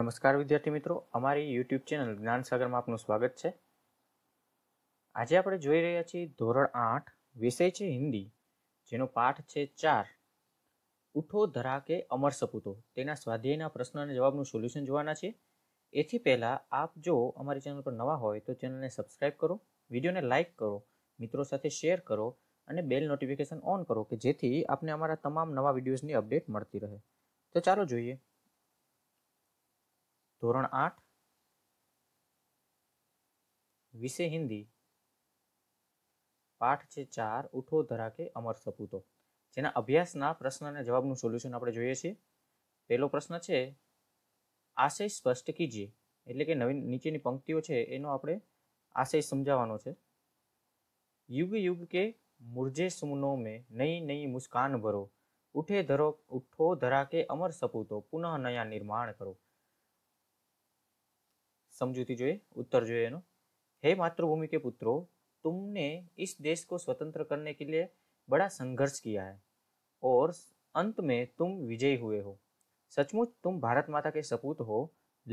નમસ્કાર વિદ્યાર્થી મિત્રો અમારી યુટ્યુબ ચેનલ જ્ઞાન સાગરમાં આપનું સ્વાગત છે આજે આપણે જોઈ રહ્યા છીએ ધોરણ આઠ વિષય છે હિન્દી જેનો પાઠ છે ચાર ઉઠો ધરા કે અમર સપૂતો તેના સ્વાધ્યાયના પ્રશ્ન અને જવાબનું સોલ્યુશન જોવાના છે એથી પહેલાં આપ જો અમારી ચેનલ પર નવા હોય તો ચેનલને સબસ્ક્રાઇબ કરો વિડીયોને લાઇક કરો મિત્રો સાથે શેર કરો અને બેલ નોટિફિકેશન ઓન કરો કે જેથી આપને અમારા તમામ નવા વિડીયોઝની અપડેટ મળતી રહે તો ચાલો જોઈએ ધોરણ આઠ વિષય હિન્દી પાઠ છે ચાર ઉઠો ધરાકે અમર સપૂતો જેના અભ્યાસના પ્રશ્ન અને જવાબનું સોલ્યુશન આપણે જોઈએ છીએ પહેલો પ્રશ્ન છે આશય સ્પષ્ટ કીજીએ એટલે કે નવીન નીચેની પંક્તિઓ છે એનો આપણે આશય સમજાવવાનો છે યુગ યુગ કે મુરજે સુમનો મેં નઈ નઈ મુસ્કાન ભરો ઉઠે ધરો ઉઠો ધરાકે અમર સપૂતો પુનઃ નયા નિર્માણ કરો समझूती जो उत्तर जो है हे मातृभूमि के पुत्रों तुमने इस देश को स्वतंत्र करने के लिए बड़ा संघर्ष किया है और अंत में तुम विजयी हुए हो सचमुच तुम भारत माता के सपूत हो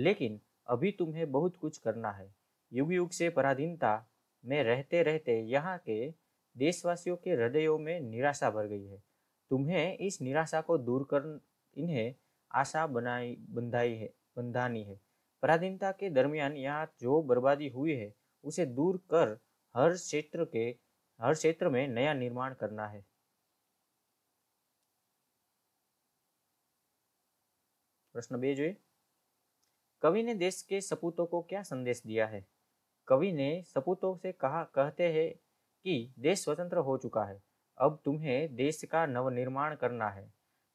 लेकिन अभी तुम्हें बहुत कुछ करना है युग युग से पराधीनता में रहते रहते यहाँ के देशवासियों के हृदयों में निराशा भर गई है तुम्हें इस निराशा को दूर कर इन्हें आशा बनाई बंधाई है बंधानी है पराधीनता के दरमियान यहाँ जो बर्बादी हुई है उसे दूर कर हर क्षेत्र के हर क्षेत्र में नया निर्माण करना है प्रश्न बे कवि ने देश के सपूतों को क्या संदेश दिया है कवि ने सपूतों से कहा कहते हैं कि देश स्वतंत्र हो चुका है अब तुम्हें देश का नवनिर्माण करना है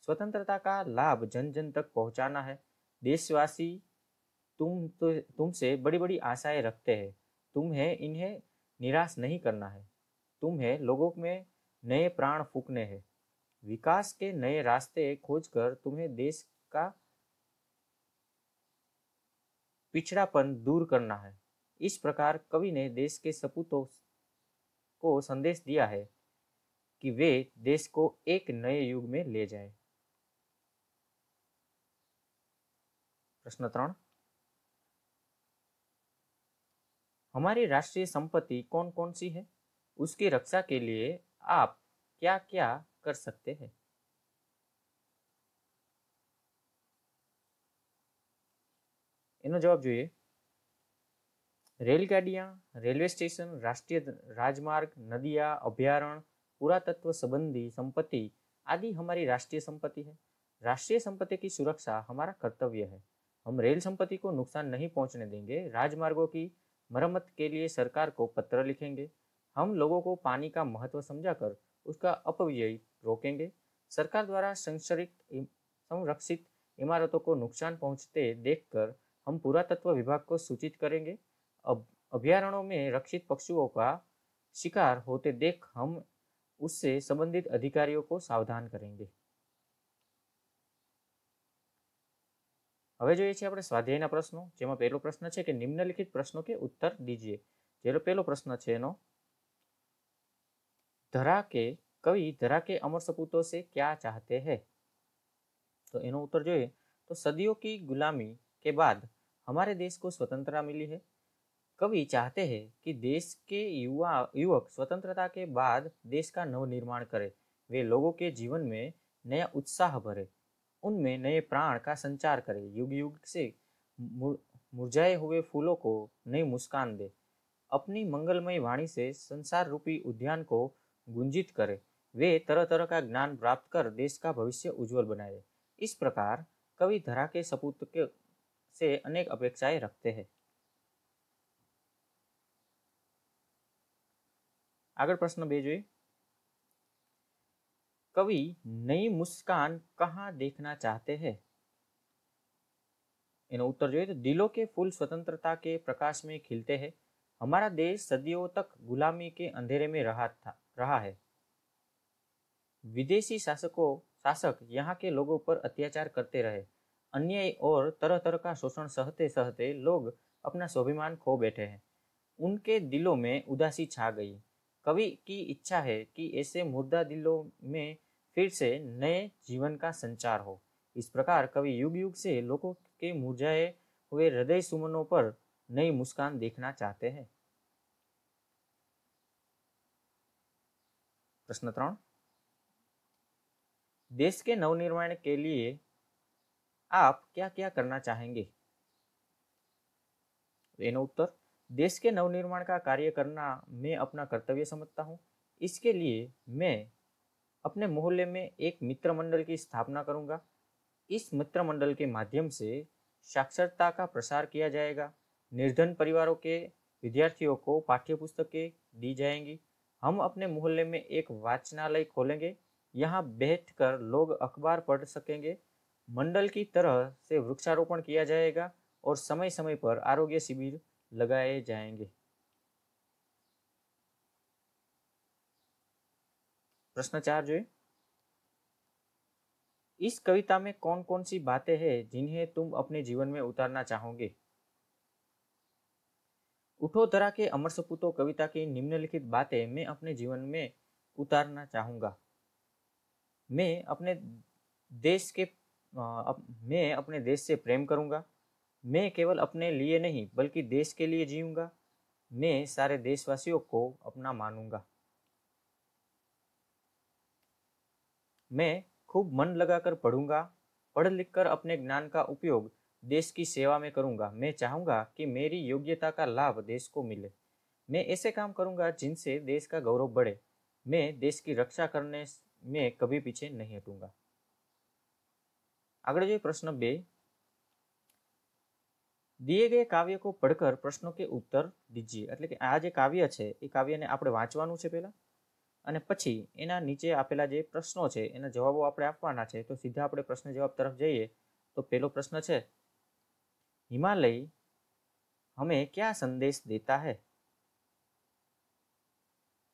स्वतंत्रता का लाभ जन जन तक पहुंचाना है देशवासी तुम तो तुमसे बड़ी बड़ी आशाएं रखते हैं तुम्हें इन्हें निराश नहीं करना है तुम्हें लोगों में नए प्राण फूकने हैं विकास के नए रास्ते खोजकर तुम्हें देश का पिछड़ापन दूर करना है इस प्रकार कवि ने देश के सपूतों को संदेश दिया है कि वे देश को एक नए युग में ले जाए प्रश्न त्रण हमारी राष्ट्रीय संपत्ति कौन कौन सी है उसकी रक्षा के लिए आप क्या क्या कर सकते हैं એનો जवाब જોઈએ રેલગાડીਆਂ रेलवे स्टेशन राष्ट्रीय राजमार्ग નદીયા अभ्यारण पुरातत्व संबंधी संपत्ति आदि हमारी राष्ट्रीय संपत्ति है राष्ट्रीय संपत्ति की सुरक्षा हमारा कर्तव्य है हम रेल संपत्ति को नुकसान नहीं पहुंचने देंगे राजमार्गों की मरम्मत के लिए सरकार को पत्र लिखेंगे हम लोगों को पानी का महत्व समझाकर उसका अपव्यय रोकेंगे सरकार द्वारा संरक्षित संरक्षित इमारतों को नुकसान पहुंचते देखकर हम पुरातत्व विभाग को सूचित करेंगे अब अभ्यारणों में रक्षित पशुओं का शिकार होते देख हम उससे संबंधित अधिकारियों को सावधान करेंगे हमें જોઈએ છીએ આપણે સ્વાધ્યાયના પ્રશ્નો જેમાં પહેલો પ્રશ્ન છે કે નિમ્નલિખિત પ્રશ્નો કે ઉત્તર દીજીએ જેનો પહેલો પ્રશ્ન છે એનો ધરા કે કવિ ધરા કે અમર સપૂતો સે ક્યા ચાહતે तो एनो उत्तर जो है तो सदियों की गुलामी के बाद हमारे देश को स्वतंत्रता मिली है कवि चाहते हैं कि देश के युवा युवक स्वतंत्रता के बाद देश का नवनिर्माण करें वे लोगों के जीवन में नया उत्साह भरे उनमें नए प्राण का संचार करे युग युग से मुरझाए हुए फूलों को नई मुस्कान दे अपनी मंगलमय वाणी से संसार रूपी उद्यान को गुंजित करे वे तरह तरह का ज्ञान प्राप्त कर देश का भविष्य उज्जवल बनाए इस प्रकार कवि धरा के सपूत के से अनेक अपेक्षाएं रखते हैं આગળ प्रश्न બે कवि नई मुस्कान कहाँ देखना चाहते हैं उत्तर जो है तो दिलों के फूल स्वतंत्रता के प्रकाश में खिलते हैं हमारा देश सदियों तक गुलामी के अंधेरे में रहा था रहा है विदेशी शासकों शासक यहाँ के लोगों पर अत्याचार करते रहे अन्याय और तरह तरह का शोषण सहते सहते लोग अपना स्वाभिमान खो बैठे हैं उनके दिलों में उदासी छा गई कवि की इच्छा है कि ऐसे मुर्दा दिलों में फिर से नए जीवन का संचार हो इस प्रकार कवि युग युग से लोगों के मुरझाए हुए हृदय सुमनों पर नई मुस्कान देखना चाहते हैं प्रश्न त्रण देश के नवनिर्माण के लिए आप क्या क्या करना चाहेंगे उत्तर देश के नवनिर्माण का कार्य करना मैं अपना कर्तव्य समझता हूं इसके लिए मैं अपने मोहल्ले में एक मित्र मंडल की स्थापना करूंगा इस मित्र मंडल के माध्यम से साक्षरता का प्रसार किया जाएगा निर्धन परिवारों के विद्यार्थियों को पाठ्य पुस्तकें दी जाएंगी हम अपने मोहल्ले में एक वाचनालय खोलेंगे यहाँ बैठ लोग अखबार पढ़ सकेंगे मंडल की तरह से वृक्षारोपण किया जाएगा और समय समय पर आरोग्य शिविर लगाए जाएंगे प्रश्न चार जो इस कविता में कौन कौन सी बातें हैं जिन्हें तुम अपने जीवन में उतारना चाहोगे उठो तरह के अमर सपूतों कविता की निम्नलिखित बातें मैं अपने जीवन में उतारना चाहूंगा मैं अपने देश के अप, मैं अपने देश से प्रेम करूंगा मैं केवल अपने लिए नहीं बल्कि देश के लिए जीऊंगा मैं सारे देशवासियों को अपना मानूंगा मैं खूब मन लगाकर पढ़ूंगा पढ़ लिख कर अपने ज्ञान का उपयोग देश की सेवा में करूंगा मैं चाहूंगा कि मेरी योग्यता का लाभ देश को मिले मैं ऐसे काम करूंगा जिनसे देश का गौरव बढ़े मैं देश की रक्षा करने में कभी पीछे नहीं हटूंगा આગળ जो प्रश्न बे दिए गए काव्य को पढ़कर प्रश्नों के उत्तर दीजिए એટલે કે આ જે કાવ્ય છે એ કાવ્યને આપણે વાંચવાનું છે અને પછી એના નીચે આપેલા જે પ્રશ્નો છે એના જવાબો આપણે આપવાના છે તો સીધા આપણે પ્રશ્ન જવાબ તરફ જઈએ તો પહેલો પ્રશ્ન છે હિમાલય हमें क्या संदेश देता है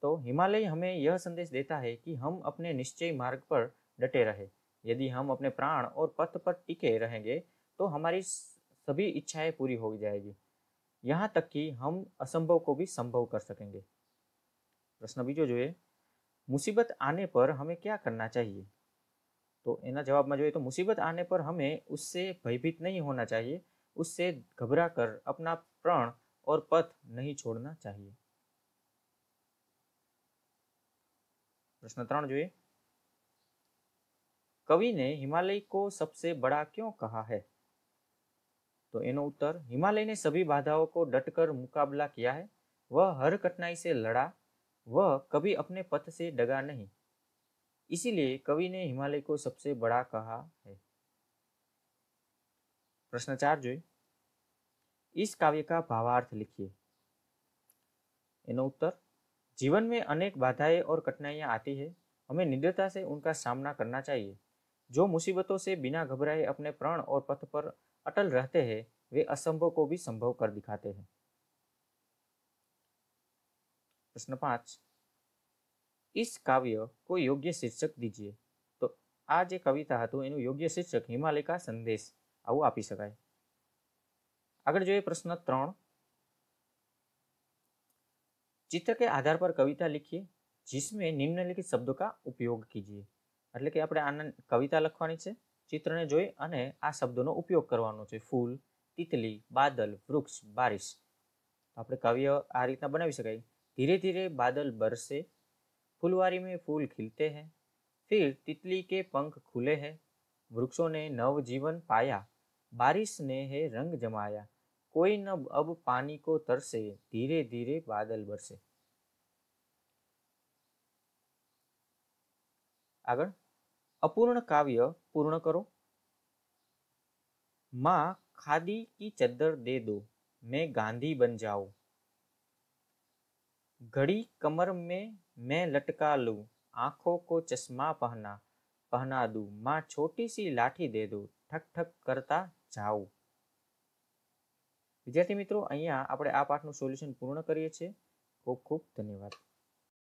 तो हिमालय हमें यह संदेश देता है कि हम अपने निश्चय मार्ग पर डटे रहे यदि हम अपने प्राण और पथ पर टिके रहेंगे तो हमारी सभी इच्छाएं पूरी हो जाएगी यहाँ तक कि हम असंभव को भी संभव कर सकेंगे प्रश्न बीजो जो है मुसीबत आने पर हमें क्या करना चाहिए तो एना जवाब में जो है तो मुसीबत आने पर हमें उससे भयभीत नहीं होना चाहिए उससे घबरा कर अपना प्रण और पथ नहीं छोड़ना चाहिए प्रश्न त्राण जो कवि ने हिमालय को सबसे बड़ा क्यों कहा है तो एनो उत्तर हिमालय ने सभी बाधाओं को डटकर मुकाबला किया है वह हर कठिनाई से लड़ा वह कभी अपने पथ से डगा नहीं इसीलिए कवि ने हिमालय को सबसे बड़ा कहा है प्रश्न चार जो इस काव्य का भावार्थ लिखिए उत्तर जीवन में अनेक बाधाएं और कठिनाइयां आती है हमें निडरता से उनका सामना करना चाहिए जो मुसीबतों से बिना घबराए अपने प्राण और पथ पर अटल रहते हैं वे असंभव को भी संभव कर दिखाते हैं પ્રશ્ન પાંચ इस કાવ્ય કોઈ યોગ્ય शीर्षक दीजिए તો આ જે કવિતા હતું એનું યોગ્ય શીર્ષક હિમાલિકા સંદેશ આવું આપી શકાય આગળ જોઈએ પ્રશ્ન ત્રણ ચિત્ર કે આધાર પર કવિતા लिखिए जिसमें નિમ્નલિખિત શબ્દો કા ઉપયોગ કીજીએ એટલે કે આપણે આના કવિતા લખવાની છે ચિત્રને જોઈ અને આ શબ્દોનો ઉપયોગ કરવાનો છે ફૂલ તિતલી બાદલ વૃક્ષ બારિશ આપણે કાવ્ય આ રીતના બનાવી શકાય धीरे धीरे बादल बरसे फुलवारी में फूल खिलते हैं फिर तितली के पंख खुले हैं वृक्षों ने नव जीवन पाया बारिश ने है रंग जमाया कोई न अब पानी को तरसे धीरे धीरे बादल बरसे आगर अपूर्ण काव्य पूर्ण करो माँ खादी की चद्दर दे दो मैं गांधी बन જાઉં ઘડી કમર મેં मैं लटका આંખો કો ચશ્મા चश्मा पहना દું दूँ माँ छोटी सी लाठी दे ઠક ઠક કરતા જાઉં વિદ્યાર્થી મિત્રો અહીંયા આપણે આ પાઠનું સોલ્યુશન પૂર્ણ કરીએ છીએ ખૂબ ખૂબ ધન્યવાદ